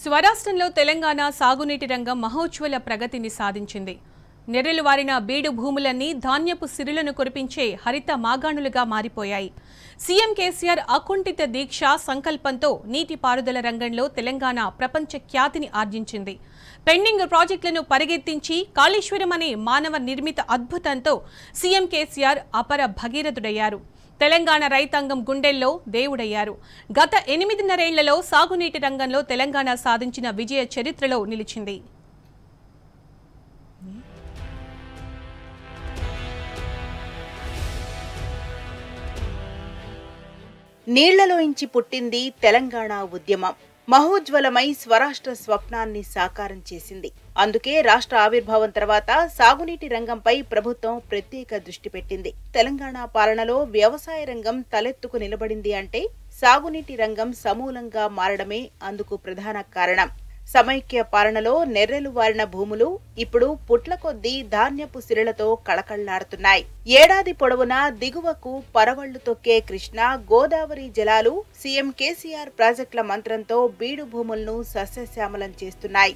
స్వరాష్ట్రంలో తెలంగాణ సాగునీటి రంగం మహోజ్వల ప్రగతిని సాధించింది నెర్రెలు వారిన బీడు భూములన్నీ ధాన్యపు సిరులను కురిపించే హరిత మాగాణులుగా మారిపోయాయి సీఎం కేసీఆర్ అకుంఠిత దీక్ష సంకల్పంతో నీటిపారుదల రంగంలో తెలంగాణ ప్రపంచ ఖ్యాతిని ఆర్జించింది పెండింగ్ ప్రాజెక్టులను పరిగెత్తించి కాళేశ్వరం అనే మానవ నిర్మిత అద్భుతంతో సీఎం కేసీఆర్ అపర భగీరథుడయ్యారు తెలంగాణ రైతాంగం గుండెల్లో దేవుడయ్యారు గత ఎనిమిదిన్నరేళ్లలో సాగునీటి రంగంలో తెలంగాణ సాధించిన విజయ చరిత్రలో నిలిచింది నీళ్లలోంచి పుట్టింది తెలంగాణ ఉద్యమం మహోజ్వలమై స్వరాష్ట్ర స్వప్నాన్ని సాకారం చేసింది అందుకే రాష్ట్ర ఆవిర్భావం తర్వాత సాగునీటి రంగంపై ప్రభుత్వం ప్రత్యేక దృష్టి పెట్టింది తెలంగాణ పాలనలో వ్యవసాయ రంగం తలెత్తుకు నిలబడింది అంటే సాగునీటి రంగం సమూలంగా మారడమే అందుకు ప్రధాన కారణం సమైక్య పాలనలో నెర్రెలు వారిన భూములు ఇప్పుడు పుట్ల కొద్దీ ధాన్యపు సిరలతో కళకళ్లాడుతున్నాయి ఏడాది పొడవునా దిగువకు పరవళ్లు తొక్కే కృష్ణ గోదావరి జలాలు సీఎం కేసీఆర్ ప్రాజెక్టుల మంత్రంతో బీడు భూములను సస్యశ్యామలం చేస్తున్నాయి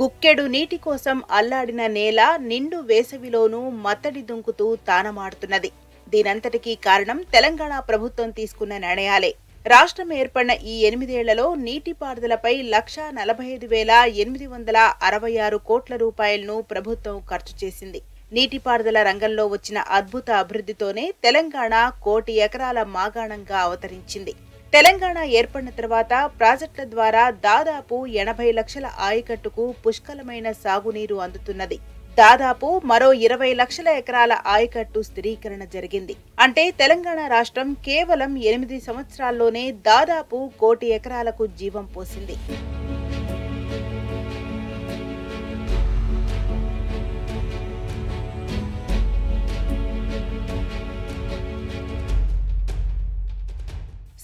గుక్కెడు నీటి కోసం అల్లాడిన నేల నిండు వేసవిలోనూ మత్తడి దుంకుతూ తానమాడుతున్నది దీనంతటికీ కారణం తెలంగాణ ప్రభుత్వం తీసుకున్న నిర్ణయాలే రాష్ట్రం ఏర్పడిన ఈ ఎనిమిదేళ్లలో నీటిపారుదలపై లక్ష నలభై ఐదు వేల ఎనిమిది వందల అరవై ఆరు కోట్ల రూపాయలను ప్రభుత్వం ఖర్చు చేసింది నీటిపారుదల రంగంలో వచ్చిన అద్భుత అభివృద్ధితోనే తెలంగాణ కోటి ఎకరాల మాగాణంగా అవతరించింది తెలంగాణ ఏర్పడిన తర్వాత ప్రాజెక్టుల ద్వారా దాదాపు ఎనభై లక్షల ఆయకట్టుకు పుష్కలమైన సాగునీరు అందుతున్నది దాదాపు మరో ఇరవై లక్షల ఎకరాల ఆయకట్టు స్థిరీకరణ జరిగింది అంటే తెలంగాణ రాష్ట్రం కేవలం ఎనిమిది సంవత్సరాల్లోనే దాదాపు కోటి ఎకరాలకు జీవం పోసింది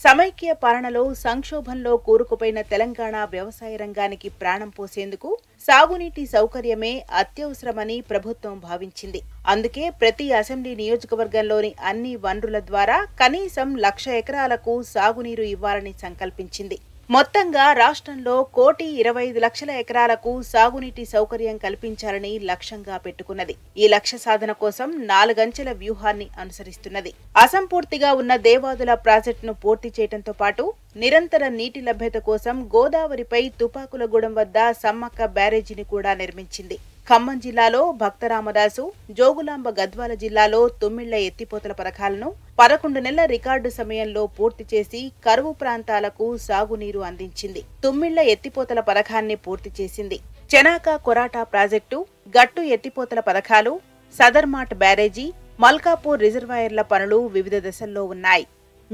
సమైక్య పాలనలో సంక్షోభంలో కూరుకుపోయిన తెలంగాణ వ్యవసాయ రంగానికి ప్రాణం పోసేందుకు సాగునీటి సౌకర్యమే అత్యవసరమని ప్రభుత్వం భావించింది అందుకే ప్రతి అసెంబ్లీ నియోజకవర్గంలోని అన్ని వనరుల ద్వారా కనీసం లక్ష ఎకరాలకు సాగునీరు ఇవ్వాలని సంకల్పించింది మొత్తంగా రాష్ట్రంలో కోటి ఇరవై ఐదు లక్షల ఎకరాలకు సాగునీటి సౌకర్యం కల్పించాలని లక్ష్యంగా పెట్టుకున్నది ఈ లక్ష్య సాధన కోసం నాలుగంచెల వ్యూహాన్ని అనుసరిస్తున్నది అసంపూర్తిగా ఉన్న దేవాదుల ప్రాజెక్టును పూర్తి చేయడంతో పాటు నిరంతర నీటి లభ్యత కోసం గోదావరిపై తుపాకులగూడెం వద్ద సమ్మక్క బ్యారేజీని కూడా నిర్మించింది ఖమ్మం జిల్లాలో భక్తరామదాసు జోగులాంబ గద్వాల జిల్లాలో తుమ్మిళ్ల ఎత్తిపోతల పథకాలను పదకొండు నెలల రికార్డు సమయంలో పూర్తి చేసి కరువు ప్రాంతాలకు సాగునీరు అందించింది తుమ్మిళ్ల ఎత్తిపోతల పథకాన్ని పూర్తి చేసింది చెనాక కొరాటా ప్రాజెక్టు గట్టు ఎత్తిపోతల పథకాలు సదర్మాట్ బ్యారేజీ మల్కాపూర్ రిజర్వాయర్ల పనులు వివిధ దశల్లో ఉన్నాయి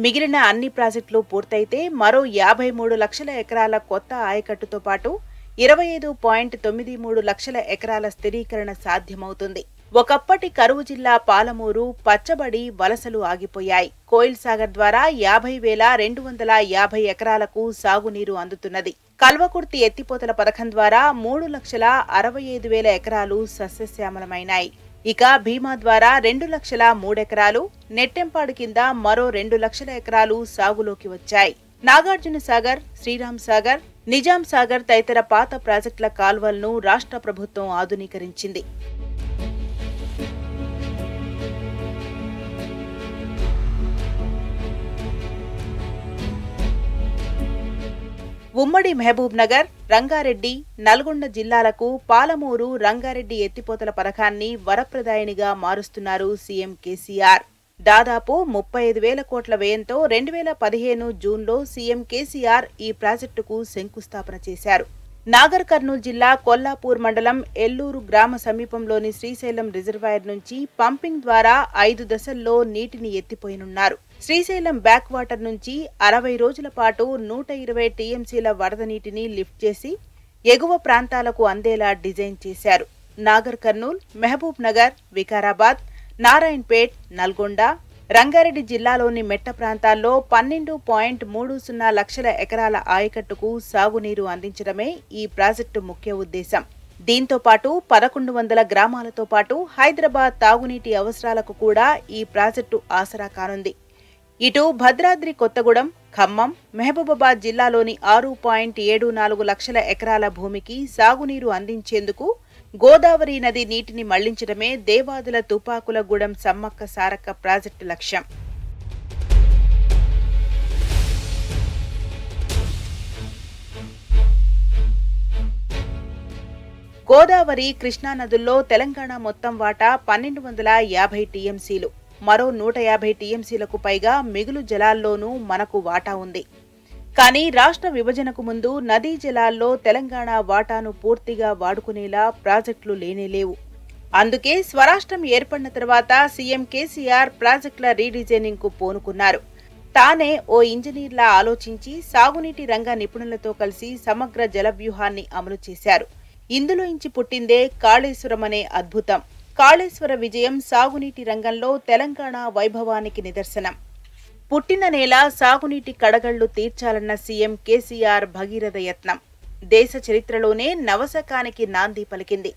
మిగిలిన అన్ని ప్రాజెక్టులు పూర్తయితే మరో యాభై మూడు లక్షల ఎకరాల కొత్త ఆయకట్టుతో పాటు ఇరవై ఐదు పాయింట్ తొమ్మిది మూడు లక్షల ఎకరాల స్థిరీకరణ సాధ్యమవుతుంది ఒకప్పటి కరువు జిల్లా పాలమూరు పచ్చబడి వలసలు ఆగిపోయాయి కోయిల్ సాగర్ ద్వారా యాభై వేల రెండు వందల యాభై ఎకరాలకు సాగునీరు అందుతున్నది కల్వకుర్తి ఎత్తిపోతల పథకం ద్వారా మూడు లక్షల అరవై ఐదు వేల ఎకరాలు సస్యశ్యామలమైనాయి ఇక భీమా ద్వారా రెండు లక్షల మూడెకరాలు నెట్టెంపాడు కింద మరో రెండు లక్షల ఎకరాలు సాగులోకి వచ్చాయి నాగార్జునసాగర్ శ్రీరామ్ సాగర్ నిజాం సాగర్ తదితర పాత ప్రాజెక్టుల కాల్వలను రాష్ట్ర ప్రభుత్వం ఆధునీకరించింది ఉమ్మడి మహబూబ్ నగర్ రంగారెడ్డి నల్గొండ జిల్లాలకు పాలమూరు రంగారెడ్డి ఎత్తిపోతల పథకాన్ని వరప్రదాయనిగా మారుస్తున్నారు సీఎం కేసీఆర్ దాదాపు ముప్పై ఐదు వేల కోట్ల వ్యయంతో రెండు వేల పదిహేను జూన్లో సీఎం కేసీఆర్ ఈ ప్రాజెక్టుకు శంకుస్థాపన చేశారు నాగర్ కర్నూలు జిల్లా కొల్లాపూర్ మండలం ఎల్లూరు గ్రామ సమీపంలోని శ్రీశైలం రిజర్వాయర్ నుంచి పంపింగ్ ద్వారా ఐదు దశల్లో నీటిని ఎత్తిపోయినున్నారు శ్రీశైలం బ్యాక్ వాటర్ నుంచి అరవై రోజుల పాటు నూట ఇరవై టీఎంసీల వరద నీటిని లిఫ్ట్ చేసి ఎగువ ప్రాంతాలకు అందేలా డిజైన్ చేశారు నాగర్ కర్నూల్ మహబూబ్ నగర్ వికారాబాద్ నారాయణపేట్ నల్గొండ రంగారెడ్డి జిల్లాలోని మెట్ట ప్రాంతాల్లో పన్నెండు పాయింట్ మూడు సున్నా లక్షల ఎకరాల ఆయకట్టుకు సాగునీరు అందించడమే ఈ ప్రాజెక్టు ముఖ్య ఉద్దేశం దీంతో పాటు పదకొండు వందల గ్రామాలతో పాటు హైదరాబాద్ తాగునీటి అవసరాలకు కూడా ఈ ప్రాజెక్టు ఆసరా కానుంది ఇటు భద్రాద్రి కొత్తగూడెం ఖమ్మం మహబూబాబాద్ జిల్లాలోని ఆరు పాయింట్ ఏడు నాలుగు లక్షల ఎకరాల భూమికి సాగునీరు అందించేందుకు గోదావరి నది నీటిని మళ్లించడమే దేవాదుల తుపాకుల గూడెం సమ్మక్క సారక్క ప్రాజెక్టు లక్ష్యం గోదావరి కృష్ణా నదుల్లో తెలంగాణ మొత్తం వాటా పన్నెండు వందల యాభై టీఎంసీలు మరో నూట యాభై టీఎంసీలకు పైగా మిగులు జలాల్లోనూ మనకు వాటా ఉంది కానీ రాష్ట్ర విభజనకు ముందు నదీ జలాల్లో తెలంగాణ వాటాను పూర్తిగా వాడుకునేలా ప్రాజెక్టులు లేనే లేవు అందుకే స్వరాష్ట్రం ఏర్పడిన తర్వాత సీఎం కేసీఆర్ ప్రాజెక్టుల రీడిజైనింగ్ కు పూనుకున్నారు తానే ఓ ఇంజనీర్లా ఆలోచించి సాగునీటి రంగ నిపుణులతో కలిసి సమగ్ర జల వ్యూహాన్ని అమలు చేశారు ఇందులో ఇంచి పుట్టిందే కాళేశ్వరం అనే అద్భుతం కాళేశ్వర విజయం సాగునీటి రంగంలో తెలంగాణ వైభవానికి నిదర్శనం పుట్టిన నేల సాగునీటి కడగళ్లు తీర్చాలన్న సీఎం కేసీఆర్ భగీరథ యత్నం దేశ చరిత్రలోనే నవశకానికి నాంది పలికింది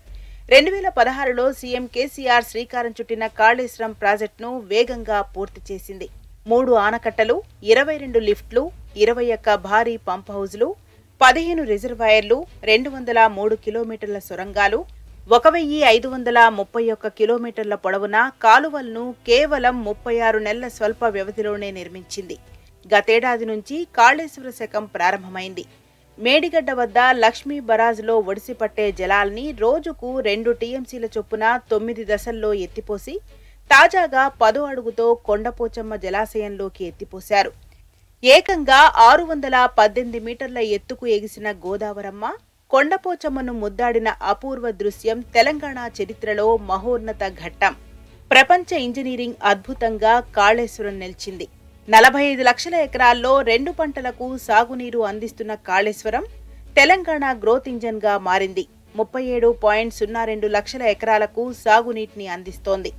రెండు వేల పదహారులో సీఎం కేసీఆర్ శ్రీకారం చుట్టిన కాళేశ్వరం ప్రాజెక్టును వేగంగా పూర్తి చేసింది మూడు ఆనకట్టలు ఇరవై రెండు లిఫ్ట్లు ఇరవై ఒక్క భారీ పంప్ హౌజ్లు పదిహేను రిజర్వాయర్లు రెండు వందల మూడు కిలోమీటర్ల సొరంగాలు ఒక వెయ్యి ఐదు వందల ముప్పై ఒక్క కిలోమీటర్ల పొడవున కాలువలను కేవలం ముప్పై ఆరు నెలల స్వల్ప వ్యవధిలోనే నిర్మించింది గతేడాది నుంచి కాళేశ్వర శకం ప్రారంభమైంది మేడిగడ్డ వద్ద లక్ష్మీ బరాజ్లో ఒడిసిపట్టే జలాల్ని రోజుకు రెండు టీఎంసీల చొప్పున తొమ్మిది దశల్లో ఎత్తిపోసి తాజాగా పదో అడుగుతో కొండపోచమ్మ జలాశయంలోకి ఎత్తిపోశారు ఏకంగా ఆరు వందల పద్దెనిమిది మీటర్ల ఎత్తుకు ఎగిసిన గోదావరమ్మ కొండపోచమ్మను ముద్దాడిన అపూర్వ దృశ్యం తెలంగాణ చరిత్రలో మహోన్నత ఘట్టం ప్రపంచ ఇంజనీరింగ్ అద్భుతంగా కాళేశ్వరం నిలిచింది నలభై ఐదు లక్షల ఎకరాల్లో రెండు పంటలకు సాగునీరు అందిస్తున్న కాళేశ్వరం తెలంగాణ గ్రోత్ ఇంజన్గా మారింది ముప్పై ఏడు పాయింట్ సున్నా రెండు లక్షల ఎకరాలకు సాగునీటిని అందిస్తోంది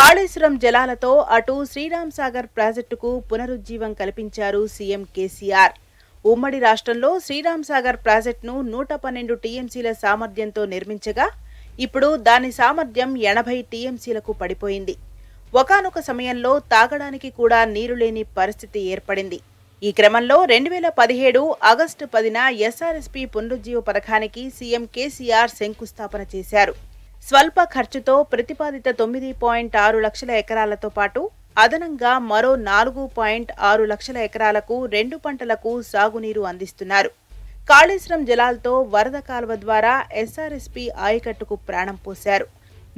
కాళేశ్వరం జలాలతో అటు శ్రీరాంసాగర్ ప్రాజెక్టుకు పునరుజ్జీవం కల్పించారు సీఎం కేసీఆర్ ఉమ్మడి రాష్ట్రంలో శ్రీరాంసాగర్ ప్రాజెక్టును నూట పన్నెండు టీఎంసీల సామర్థ్యంతో నిర్మించగా ఇప్పుడు దాని సామర్థ్యం ఎనభై టీఎంసీలకు పడిపోయింది ఒకనొక సమయంలో తాగడానికి కూడా నీరు లేని పరిస్థితి ఏర్పడింది ఈ క్రమంలో రెండు వేల పదిహేడు ఆగస్టు పదిన ఎస్ఆర్ఎస్పీ పునరుజ్జీవ పథకానికి సీఎం కేసీఆర్ శంకుస్థాపన చేశారు స్వల్ప ఖర్చుతో ప్రతిపాదిత తొమ్మిది పాయింట్ ఆరు లక్షల ఎకరాలతో పాటు అదనంగా మరో నాలుగు పాయింట్ ఆరు లక్షల ఎకరాలకు రెండు పంటలకు సాగునీరు అందిస్తున్నారు కాళేశ్వరం జలాలతో వరద కాలువ ద్వారా ఎస్ఆర్ఎస్పి ఆయకట్టుకు ప్రాణం పోశారు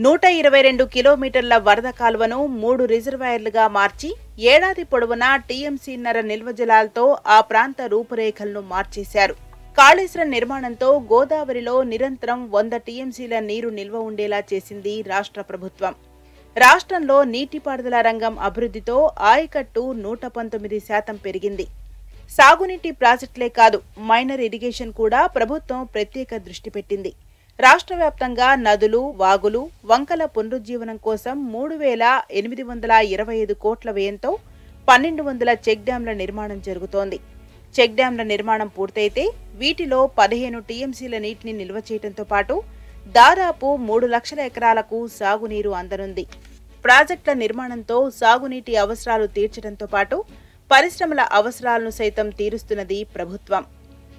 నూట ఇరవై రెండు కిలోమీటర్ల వరద కాలువను మూడు రిజర్వాయర్లుగా మార్చి ఏడాది పొడవునా టీఎంసీన్నర నిల్వ జలాలతో ఆ ప్రాంత రూపురేఖలను మార్చేశారు కాళేశ్వరం నిర్మాణంతో గోదావరిలో నిరంతరం వంద టీఎంసీల నీరు నిల్వ ఉండేలా చేసింది రాష్ట్ర ప్రభుత్వం రాష్ట్రంలో నీటిపారుదల రంగం అభివృద్ధితో ఆయకట్టు నూట పంతొమ్మిది శాతం పెరిగింది సాగునీటి ప్రాజెక్టులే కాదు మైనర్ ఇరిగేషన్ కూడా ప్రభుత్వం ప్రత్యేక దృష్టి పెట్టింది రాష్ట్ర వ్యాప్తంగా నదులు వాగులు వంకల పునరుజ్జీవనం కోసం మూడు వేల ఎనిమిది వందల ఇరవై ఐదు కోట్ల వ్యయంతో పన్నెండు వందల చెక్ డ్యాంల నిర్మాణం జరుగుతోంది చెక్ డ్యాంల నిర్మాణం పూర్తయితే వీటిలో పదిహేను టీఎంసీల నీటిని నిల్వ చేయడంతో పాటు దాదాపు మూడు లక్షల ఎకరాలకు సాగునీరు అందనుంది ప్రాజెక్టుల నిర్మాణంతో సాగునీటి అవసరాలు తీర్చడంతో పాటు పరిశ్రమల అవసరాలను సైతం తీరుస్తున్నది ప్రభుత్వం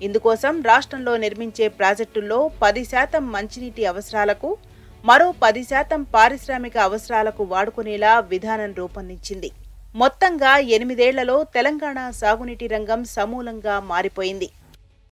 ఇందుకోసం రాష్ట్రంలో నిర్మించే ప్రాజెక్టుల్లో పది శాతం మంచినీటి అవసరాలకు మరో పది శాతం పారిశ్రామిక అవసరాలకు వాడుకునేలా విధానం రూపొందించింది మొత్తంగా ఎనిమిదేళ్లలో తెలంగాణ సాగునీటి రంగం సమూలంగా మారిపోయింది